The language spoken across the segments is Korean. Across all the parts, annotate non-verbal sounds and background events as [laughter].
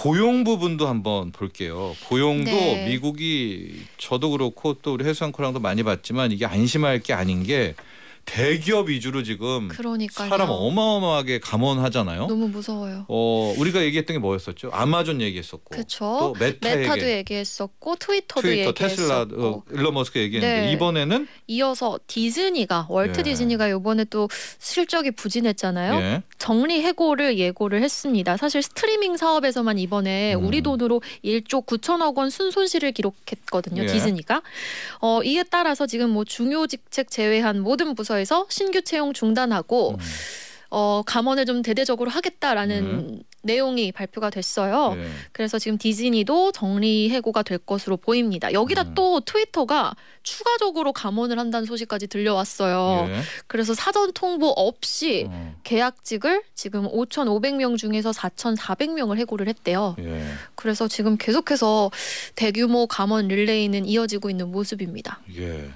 고용 부분도 한번 볼게요. 고용도 네. 미국이 저도 그렇고 또 우리 해수 앵커랑도 많이 봤지만 이게 안심할 게 아닌 게 대기업 위주로 지금 그러니까요. 사람 어마어마하게 감원하잖아요. 너무 무서워요. 어 우리가 얘기했던 게 뭐였었죠? 아마존 얘기했었고, 그쵸? 또 메타 메타도 얘기. 했었고 트위터도 트위터, 얘기했었고, 테슬라, 어, 일론 머스크 얘기했는데 네. 이번에는 이어서 디즈니가 월트 예. 디즈니가 이번에 또 실적이 부진했잖아요. 예. 정리 해고를 예고를 했습니다. 사실 스트리밍 사업에서만 이번에 음. 우리 돈으로 1조 9천억 원 순손실을 기록했거든요. 예. 디즈니가. 어, 이에 따라서 지금 뭐 중요 직책 제외한 모든 부서에서 신규 채용 중단하고 음. 어, 감원을 좀 대대적으로 하겠다라는 음. 내용이 발표가 됐어요. 네. 그래서 지금 디즈니도 정리 해고가 될 것으로 보입니다. 여기다 음. 또 트위터가 추가적으로 감원을 한다는 소식까지 들려왔어요. 예. 그래서 사전 통보 없이 어. 계약직을 지금 5,500명 중에서 4,400명을 해고를 했대요. 예. 그래서 지금 계속해서 대규모 감원 릴레이는 이어지고 있는 모습입니다. 예.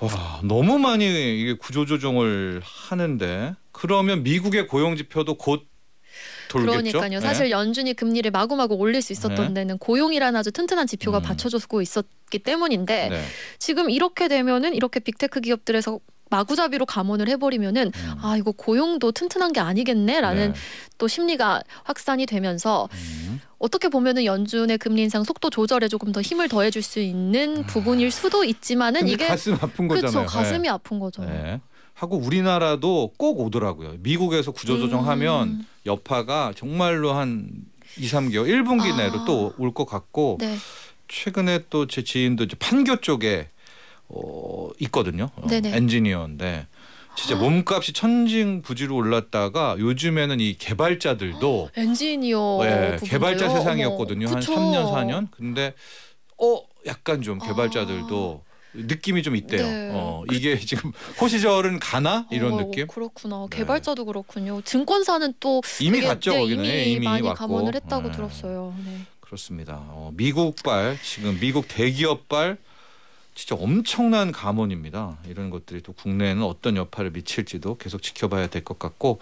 와, 너무 많이 이게 구조조정을 하는데 그러면 미국의 고용 지표도 곧 돌겠죠? 그러니까요. 사실 예. 연준이 금리를 마구마구 올릴 수 있었던 네. 데는 고용이라는 아주 튼튼한 지표가 음. 받쳐주고 있었기 때문인데 네. 지금 이렇게 되면은 이렇게 빅테크 기업들에서 마구잡이로 감원을 해버리면은 음. 아 이거 고용도 튼튼한 게 아니겠네라는 네. 또 심리가 확산이 되면서 음. 어떻게 보면은 연준의 금리 인상 속도 조절에 조금 더 힘을 더해줄 수 있는 아. 부분일 수도 있지만은 이게 가슴 아픈 거잖아요. 그렇죠, 가슴이 네. 아픈 거죠. 네. 하고 우리나라도 꼭 오더라고요. 미국에서 구조조정하면 음. 여파가 정말로 한 2, 3개월, 1분기 아. 내로 또 올 것 같고 네. 최근에 또 제 지인도 이제 판교 쪽에 어, 있거든요. 어, 네네. 엔지니어인데 진짜 아. 몸값이 천징부지로 올랐다가 요즘에는 이 개발자들도 아, 엔지니어 예, 개발자 세상이었거든요. 어머, 한 그쵸. 3년 4년. 근데 어 약간 좀 아. 개발자들도 느낌이 좀 있대요. 네. 어, 이게 [laughs] 지금 호시절은 가나 이런 어, 느낌? 그렇구나. 네. 개발자도 그렇군요. 증권사는 또 이미 갔죠. 네, 거기는 이미, 이미 많이 왔고. 감원을 했다고 네. 들었어요. 네. 그렇습니다. 어, 미국발 지금 미국 대기업발 진짜 엄청난 감원입니다. 이런 것들이 또 국내에는 어떤 여파를 미칠지도 계속 지켜봐야 될 것 같고